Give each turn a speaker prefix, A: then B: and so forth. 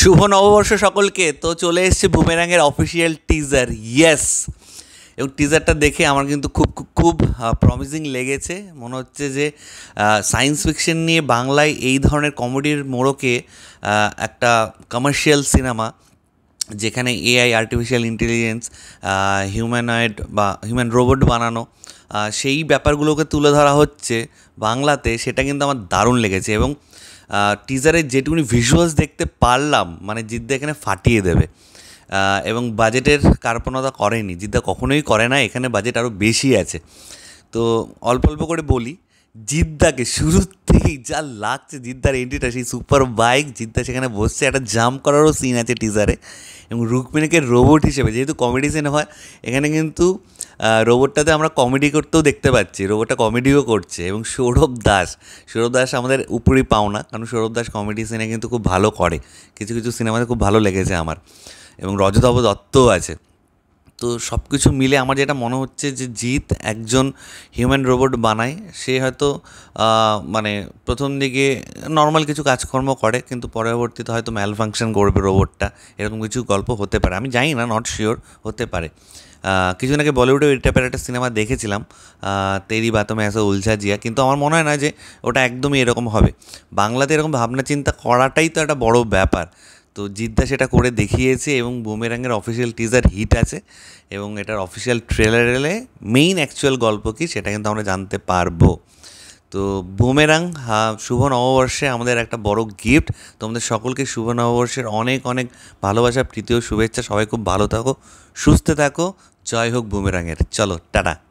A: শুভ নববর্ষ সকলকে তো চলে এসছে বুমেরাঙের অফিসিয়াল টিজার ইয়েস এবং টিজারটা দেখে আমার কিন্তু খুব খুব প্রমিজিং লেগেছে মনে হচ্ছে যে সায়েন্স ফিকশন নিয়ে বাংলায় এই ধরনের কমেডির মোড়কে একটা কমার্শিয়াল সিনেমা যেখানে এআই আর্টিফিশিয়াল ইন্টেলিজেন্স হিউম্যানয়েড বা হিউম্যান রোবট বানানো সেই ব্যাপারগুলোকে তুলে ধরা হচ্ছে বাংলাতে সেটা কিন্তু আমার দারুণ লেগেছে এবং টিজারে যেটুকুনি ভিজুয়ালস দেখতে পারলাম মানে জিদ্দা এখানে ফাটিয়ে দেবে এবং বাজেটের কার্পণতা করেনি জিদ্দা কখনোই করে না এখানে বাজেট আরও বেশি আছে তো অল্প অল্প করে বলি জিদ্দাকে শুরু থেকেই যা লাগছে জিদ্দার এন্ট্রিটা সেই সুপার বাইক জিদ্দা সেখানে বসছে একটা জাম্প করারও সিন আছে টিজারে এবং রুকমিনীকে রোবট হিসেবে যেহেতু কমেডি সিন হয় এখানে কিন্তু রোবটটাতে আমরা কমেডি করতেও দেখতে পাচ্ছি রোবটটা কমেডিও করছে এবং সৌরভ দাস সৌরভ দাস আমাদের উপরই পাওনা কারণ সৌরভ দাস কমেডি সিনে কিন্তু খুব ভালো করে কিছু কিছু সিনেমাতে খুব ভালো লেগেছে আমার এবং রজতাভ দত্তও আছে তো সব কিছু মিলে আমার যেটা মনে হচ্ছে যে জিৎ একজন হিউম্যান রোবট বানায় সে হয়তো মানে প্রথম দিকে নর্মাল কিছু কাজকর্ম করে কিন্তু পরবর্তীতে হয়তো ম্যাল ফাংশন করবে রোবটটা এরকম কিছু গল্প হতে পারে আমি জানি না নট শিওর হতে পারে কিছু আগে বলিউডে এটা টাইপের একটা সিনেমা দেখেছিলাম তেরি বাতমে আসা উলঝা জিয়া কিন্তু আমার মনে হয় না যে ওটা একদমই এরকম হবে বাংলাতে এরকম ভাবনা চিন্তা করাটাই তো একটা বড় ব্যাপার তো জিদ্দা সেটা করে দেখিয়েছে এবং বুমেরাঙের অফিসিয়াল টিজার হিট আছে এবং এটার অফিসিয়াল ট্রেলার এলে মেইন অ্যাকচুয়াল গল্প কী সেটা কিন্তু আমরা জানতে পারবো তো বুমেরাং হা শুভ নববর্ষে আমাদের একটা বড় গিফট তোমাদের সকলকে শুভ নববর্ষের অনেক অনেক ভালোবাসা প্রীতি ও শুভেচ্ছা সবাই খুব ভালো থাকো সুস্থ থাকো জয় হোক বুমেরাঙের চলো টাটা